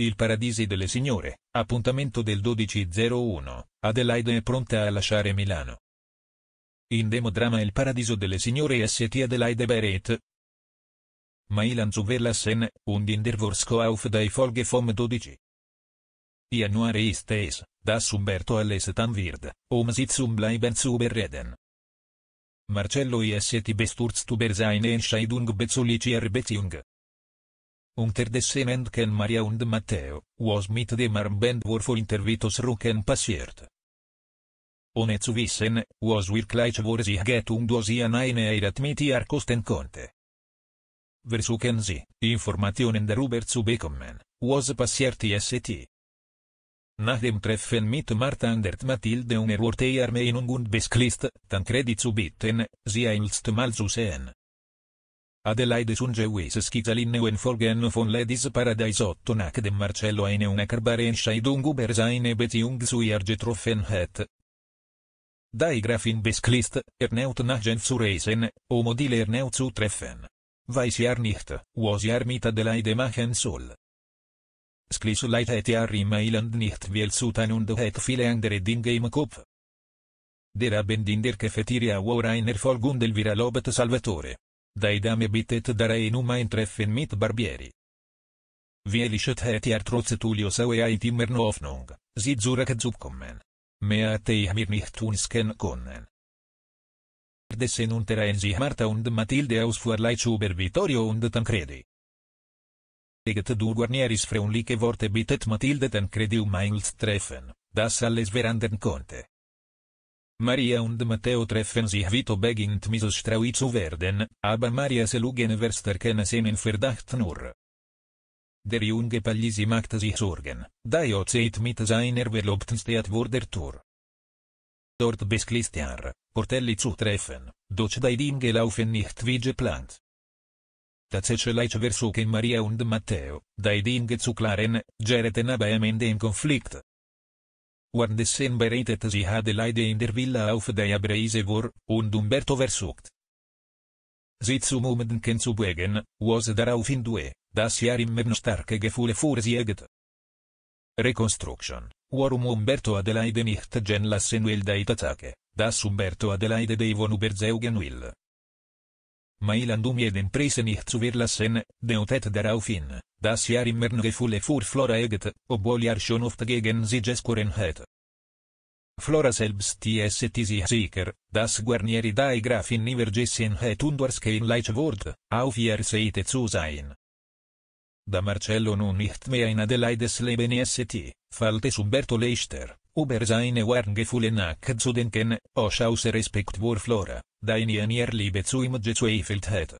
Il Paradisi delle Signore, appuntamento del 12.01, Adelaide è pronta a lasciare Milano. In demodrama Il Paradiso delle Signore St. Adelaide Beret. Mailan Zuverlassen, und in der auf dai Folge vom 12. Januari ist es, das Umberto alles tan wird, um sitzum bleiben zu bereden. Marcello ist besturz zu berseine Entscheidung bezüglich Erbeziung. Unter desEment ken Maria und Matteo, was mit dem Armband vorfo intervitos Rucken passiert. One zu wissen, was wirklich vor sich geht und was ihr nein eirat mit ihr kosten konnte. Versuchen Sie, Informationen darüber zu bekommen, was passiert ist. Nach dem Treffen mit Martha Andert Mathilde und Erwurte Armeinung und Besklist, Tancredi zu bitten, sie einst mal zu sehen. Adelaide Sunge Wes Schizalin Wenforgen von Ladies Paradise 8 Nack dem Marcello eine una Scheidung über seine Beziehung zu ihr getroffen hat. Die Grafin Besklist, Erneut Nagen zu reisen, o Modil Erneut zu treffen. Weiß ihr nicht, was ihr mit Adelaide machen soll. Sklis Light het im Island nicht viel zu tun und het viele andere Dinge im Kopf. Der Abend in der Cafeteria war ein Erfolg und Elvira Lobet Salvatore. Deidam ebitet darei numai treffen mit Barbieri. Wir lichet het jahr trotz Tulio Saue ait immer no Hoffnung, sie zurück zubkommen. Mehr hatte ich mir nicht tuns ken können. Dessen unteren sich Martha und Mathilde aus Vorleitz über Vittorio und Tancredi. Eget du Guarnieris freundliche Worte bittet Mathilde Tancredi um eins treffen, das alles verandern konnte. Maria und Matteo treffen sich Vito beginnt misstrauisch zu werden, aber Maria Lügenwerster kennen seinen Verdacht nur. Der junge Palisi macht sich Sorgen, da Jozeit mit seiner Verlobten steht vor der Tour. Dort bis Christian, Portelli zu treffen, doch die Dinge laufen nicht wie geplant. Tatsächlich versuchen Maria und Matteo, die Dinge zu klaren, gereten aber am Ende im Konflikt were desemberated sie had Leide in der Villa auf der Abreise war, und Umberto versucht. Sie zum Umdenken zu bringen, was darauf in due, das Jahr im Mebno starke Gefühle für Reconstruction. Warum Umberto Adelaide nicht gen lassen will deit Attacke, das Umberto Adelaide von überzeugen will, Mailandumie den Preisen nicht zu verlassen, deutet darauf hin, dass Jahr immer Gefühle für Flora eget, obwohl Jahr schon oft gegen sie gescoren hat. Flora selbst ist sich sicher, dass Guarnieri dai Grafin Nivergessen het undwars kein Leich Wort, auf ihr Seite zu sein. Da Marcello nun nicht mehr in Adelaides Leben ist, fällt es Umberto Leister, über seine Warngefühle nachzudenken, auch aus Respekt vor Flora, da ihn in ihr Liebe zu ihm gezweifelt hat.